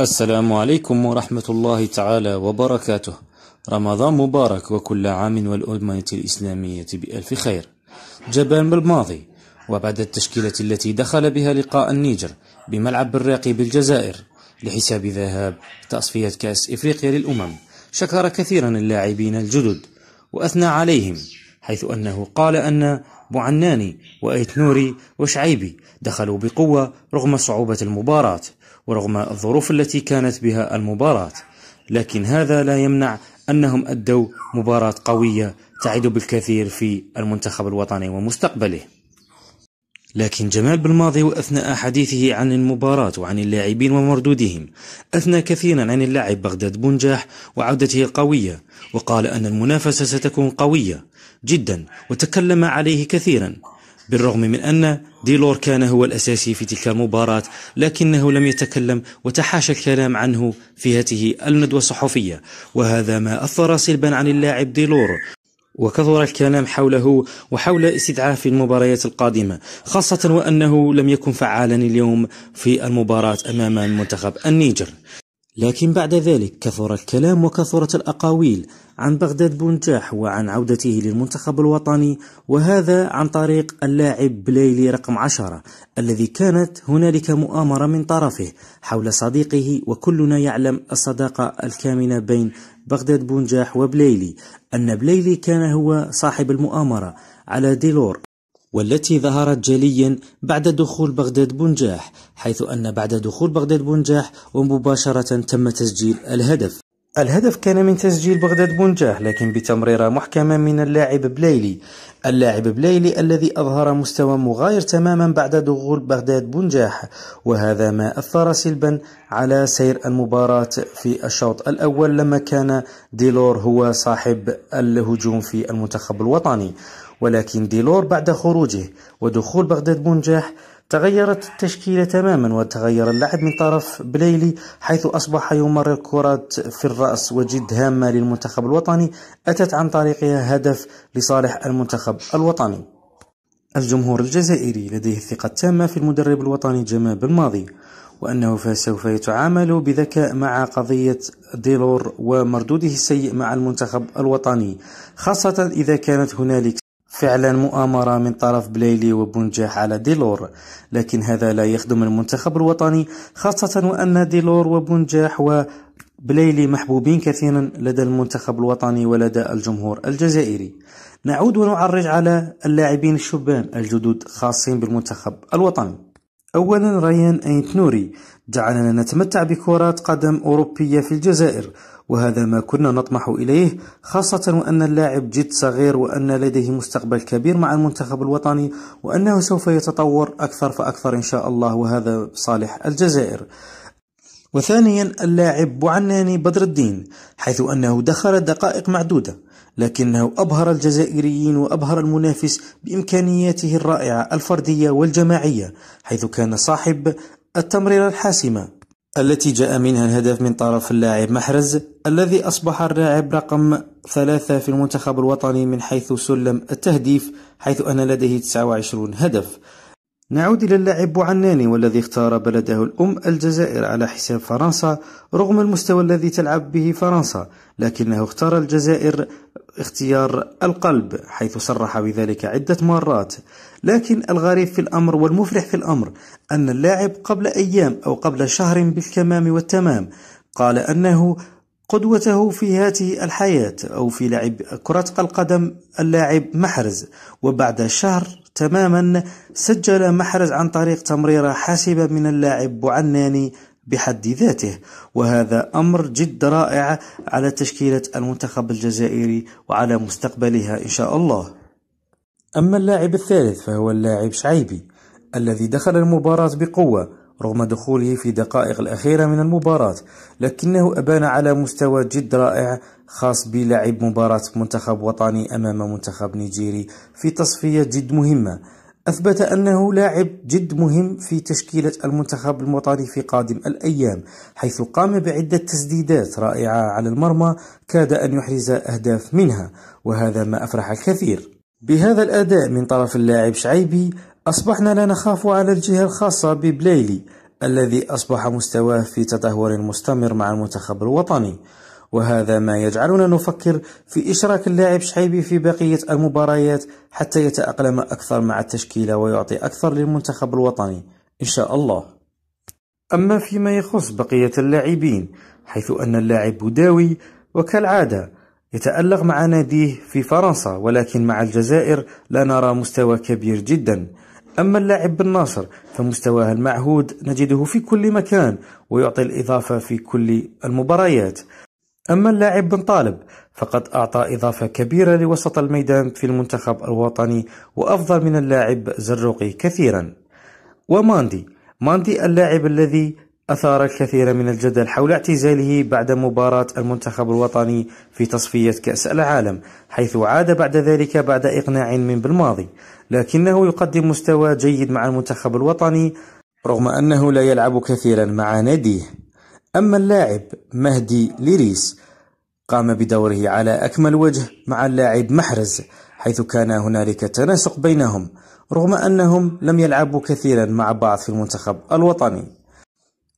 السلام عليكم ورحمة الله تعالى وبركاته رمضان مبارك وكل عام والأمة الإسلامية بألف خير جبان بالماضي وبعد التشكيلة التي دخل بها لقاء النيجر بملعب بالراقي بالجزائر لحساب ذهاب تصفية كأس إفريقيا للأمم شكر كثيرا اللاعبين الجدد وأثنى عليهم حيث أنه قال أن بوعناني وأيتنوري وشعيبي دخلوا بقوة رغم صعوبة المباراة ورغم الظروف التي كانت بها المباراة لكن هذا لا يمنع أنهم أدوا مباراة قوية تعد بالكثير في المنتخب الوطني ومستقبله لكن جمال بالماضي وأثناء حديثه عن المباراة وعن اللاعبين ومردودهم أثنى كثيرا عن اللاعب بغداد بنجاح وعودته القوية وقال أن المنافسة ستكون قوية جدا وتكلم عليه كثيرا بالرغم من أن ديلور كان هو الأساسي في تلك المباراة لكنه لم يتكلم وتحاشى الكلام عنه في هذه الندوة الصحفية وهذا ما أثر سلبا عن اللاعب ديلور وكثر الكلام حوله وحول استدعاء في المباريات القادمة خاصة وأنه لم يكن فعالا اليوم في المباراة أمام منتخب النيجر لكن بعد ذلك كثر الكلام وكثرت الأقاويل عن بغداد بونتاح وعن عودته للمنتخب الوطني وهذا عن طريق اللاعب بليلي رقم عشرة الذي كانت هنالك مؤامرة من طرفه حول صديقه وكلنا يعلم الصداقة الكامنة بين بغداد بونجاح وبليلي أن بليلي كان هو صاحب المؤامرة على ديلور والتي ظهرت جليا بعد دخول بغداد بنجاح حيث أن بعد دخول بغداد بنجاح ومباشرة تم تسجيل الهدف الهدف كان من تسجيل بغداد بونجاه لكن بتمريرة محكمة من اللاعب بليلي اللاعب بليلي الذي أظهر مستوى مغاير تماما بعد دخول بغداد بونجاح وهذا ما أثر سلبا على سير المباراة في الشوط الأول لما كان ديلور هو صاحب الهجوم في المنتخب الوطني ولكن ديلور بعد خروجه ودخول بغداد بونجاح تغيرت التشكيلة تماما وتغير اللعب من طرف بليلي حيث أصبح يمرر كرات في الرأس وجد هامة للمنتخب الوطني أتت عن طريقها هدف لصالح المنتخب الوطني الجمهور الجزائري لديه الثقة التامة في المدرب الوطني جمال بالماضي وأنه فسوف يتعامل بذكاء مع قضية ديلور ومردوده السيء مع المنتخب الوطني خاصة إذا كانت هنالك فعلا مؤامرة من طرف بليلي وبنجاح على ديلور لكن هذا لا يخدم المنتخب الوطني خاصة وأن ديلور وبنجاح و بليلي محبوبين كثيرا لدى المنتخب الوطني ولدى الجمهور الجزائري نعود ونعرج على اللاعبين الشبان الجدد خاصين بالمنتخب الوطني أولا ريان أينت نوري جعلنا نتمتع بكرة قدم أوروبية في الجزائر وهذا ما كنا نطمح إليه خاصة وأن اللاعب جد صغير وأن لديه مستقبل كبير مع المنتخب الوطني وأنه سوف يتطور أكثر فأكثر إن شاء الله وهذا صالح الجزائر وثانيا اللاعب بوعناني بدر الدين حيث أنه دخل دقائق معدودة لكنه أبهر الجزائريين وأبهر المنافس بإمكانياته الرائعة الفردية والجماعية حيث كان صاحب التمريرة الحاسمة التي جاء منها الهدف من طرف اللاعب محرز الذي أصبح اللاعب رقم ثلاثة في المنتخب الوطني من حيث سلم التهديف حيث أن لديه 29 هدف نعود إلى اللاعب بوعناني والذي اختار بلده الأم الجزائر على حساب فرنسا رغم المستوى الذي تلعب به فرنسا لكنه اختار الجزائر اختيار القلب حيث صرح بذلك عدة مرات لكن الغريب في الأمر والمفرح في الأمر أن اللاعب قبل أيام أو قبل شهر بالكمام والتمام قال أنه قدوته في هذه الحياة أو في لعب كرة القدم اللاعب محرز وبعد شهر تماما سجل محرز عن طريق تمريرة حاسبة من اللاعب بعناني بحد ذاته وهذا أمر جد رائع على تشكيلة المنتخب الجزائري وعلى مستقبلها إن شاء الله أما اللاعب الثالث فهو اللاعب شعيبي الذي دخل المباراة بقوة رغم دخوله في دقائق الأخيرة من المباراة لكنه أبان على مستوى جد رائع خاص بلعب مباراة منتخب وطني أمام منتخب نيجيري في تصفية جد مهمة أثبت أنه لاعب جد مهم في تشكيلة المنتخب الوطني في قادم الأيام حيث قام بعدة تسديدات رائعة على المرمى كاد أن يحرز أهداف منها وهذا ما أفرح الكثير بهذا الأداء من طرف اللاعب شعيبي أصبحنا لا نخاف على الجهة الخاصة ببلايلي الذي أصبح مستواه في تدهور مستمر مع المنتخب الوطني وهذا ما يجعلنا نفكر في إشراك اللاعب شحيبي في بقية المباريات حتى يتأقلم أكثر مع التشكيلة ويعطي أكثر للمنتخب الوطني إن شاء الله أما فيما يخص بقية اللاعبين حيث أن اللاعب بوداوي وكالعادة يتألق مع ناديه في فرنسا ولكن مع الجزائر لا نرى مستوى كبير جدا أما اللاعب بن ناصر فمستواه المعهود نجده في كل مكان ويعطي الإضافة في كل المباريات أما اللاعب بن طالب فقد أعطى إضافة كبيرة لوسط الميدان في المنتخب الوطني وأفضل من اللاعب زروقي كثيرا وماندي ماندي اللاعب الذي أثار الكثير من الجدل حول اعتزاله بعد مباراة المنتخب الوطني في تصفية كأس العالم حيث عاد بعد ذلك بعد إقناع من بالماضي لكنه يقدم مستوى جيد مع المنتخب الوطني رغم أنه لا يلعب كثيرا مع ناديه أما اللاعب مهدي ليريس قام بدوره على أكمل وجه مع اللاعب محرز حيث كان هنالك تناسق بينهم رغم أنهم لم يلعبوا كثيرا مع بعض في المنتخب الوطني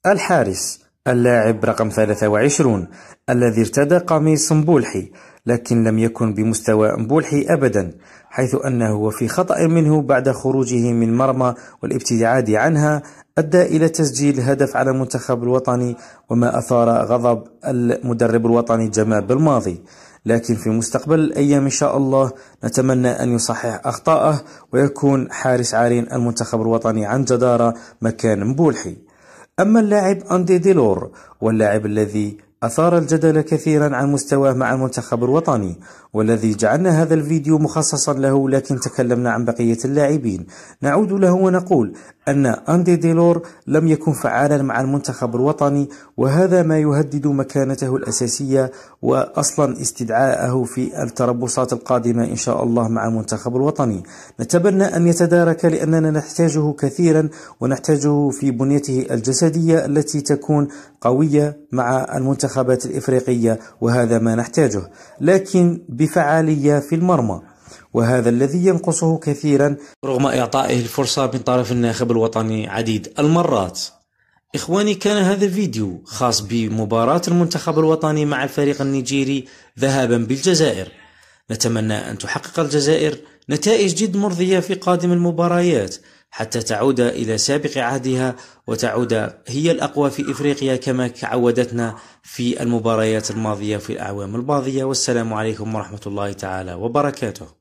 الحارس اللاعب رقم 23 الذي ارتدى قميص مبولحي لكن لم يكن بمستوى مبولحي أبدا حيث أنه في خطأ منه بعد خروجه من مرمى والابتعاد عنها أدى إلى تسجيل هدف على المنتخب الوطني وما أثار غضب المدرب الوطني جمال بالماضي لكن في مستقبل الأيام إن شاء الله نتمنى أن يصحح أخطاءه ويكون حارس عارين المنتخب الوطني عن جدارة مكان مبولحي أما اللاعب أندي ديلور واللاعب الذي أثار الجدل كثيرا عن مستواه مع المنتخب الوطني والذي جعلنا هذا الفيديو مخصصا له لكن تكلمنا عن بقية اللاعبين نعود له ونقول أن أندي ديلور لم يكن فعالا مع المنتخب الوطني وهذا ما يهدد مكانته الأساسية وأصلا استدعاءه في التربصات القادمة إن شاء الله مع المنتخب الوطني نتبنى أن يتدارك لأننا نحتاجه كثيرا ونحتاجه في بنيته الجسدية التي تكون قوية مع المنتخبات الإفريقية وهذا ما نحتاجه لكن بفعالية في المرمى وهذا الذي ينقصه كثيرا رغم إعطائه الفرصة من طرف الناخب الوطني عديد المرات إخواني كان هذا الفيديو خاص بمباراة المنتخب الوطني مع الفريق النيجيري ذهابا بالجزائر نتمنى أن تحقق الجزائر نتائج جد مرضية في قادم المباريات حتى تعود إلى سابق عهدها وتعود هي الأقوى في إفريقيا كما عودتنا في المباريات الماضية في الأعوام الماضية والسلام عليكم ورحمة الله تعالى وبركاته